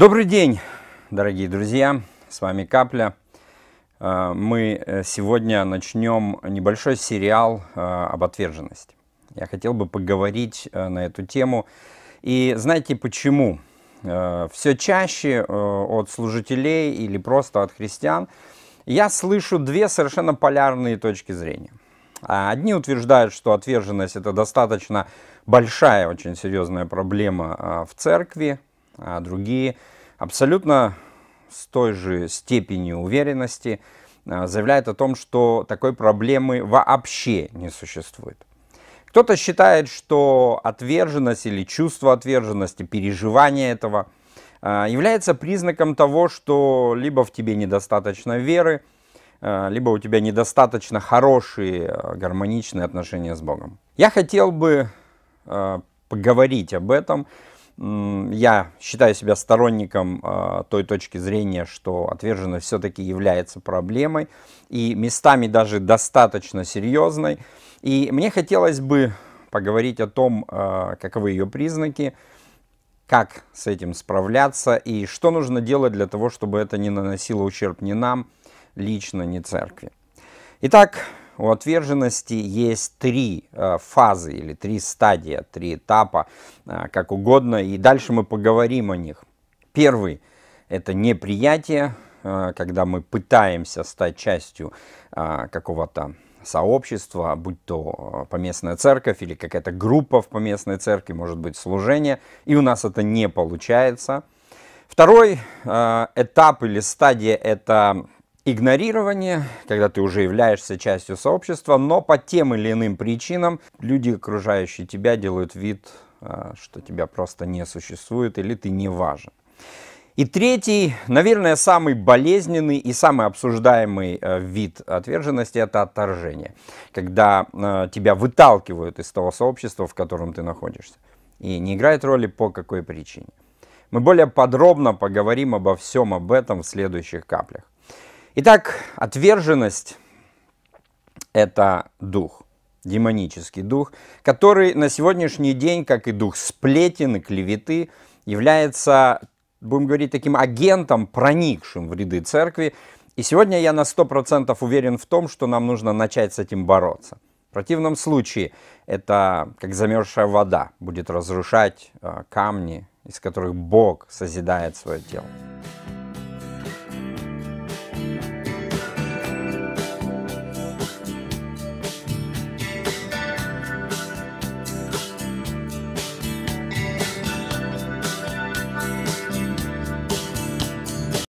Добрый день, дорогие друзья! С вами Капля. Э, мы э, сегодня начнем небольшой сериал э, об отверженности. Я хотел бы поговорить на эту тему. И знаете почему? Все чаще от служителей или просто от христиан я слышу две совершенно полярные точки зрения. А одни утверждают, что отверженность это достаточно большая, очень серьезная проблема в церкви, а другие абсолютно с той же степенью уверенности а, заявляет о том, что такой проблемы вообще не существует. Кто-то считает, что отверженность или чувство отверженности, переживание этого а, является признаком того, что либо в тебе недостаточно веры, а, либо у тебя недостаточно хорошие гармоничные отношения с Богом. Я хотел бы поговорить об этом, я считаю себя сторонником э, той точки зрения, что отверженность все-таки является проблемой и местами даже достаточно серьезной. И мне хотелось бы поговорить о том, э, каковы ее признаки, как с этим справляться и что нужно делать для того, чтобы это не наносило ущерб ни нам лично, ни церкви. Итак, у отверженности есть три э, фазы или три стадии, три этапа, э, как угодно. И дальше мы поговорим о них. Первый – это неприятие, э, когда мы пытаемся стать частью какого-то сообщества, будь то поместная церковь или какая-то группа в поместной церкви, может быть служение, и у нас это не получается. Второй этап или стадия – это игнорирование, когда ты уже являешься частью сообщества, но по тем или иным причинам люди, окружающие тебя, делают вид, а, что тебя просто не существует или ты не важен. И третий, наверное, самый болезненный и самый обсуждаемый э, вид отверженности – это отторжение, когда э, тебя выталкивают из того сообщества, в котором ты находишься. И не играет роли по какой причине. Мы более подробно поговорим обо всем об этом в следующих каплях. Итак, отверженность – это дух, демонический дух, который на сегодняшний день, как и дух сплетен и клеветы, является, будем говорить, таким агентом, проникшим в ряды церкви. И сегодня я на 100% уверен в том, что нам нужно начать с этим бороться. В противном случае это как замерзшая вода будет разрушать э, камни, из которых Бог созидает свое тело.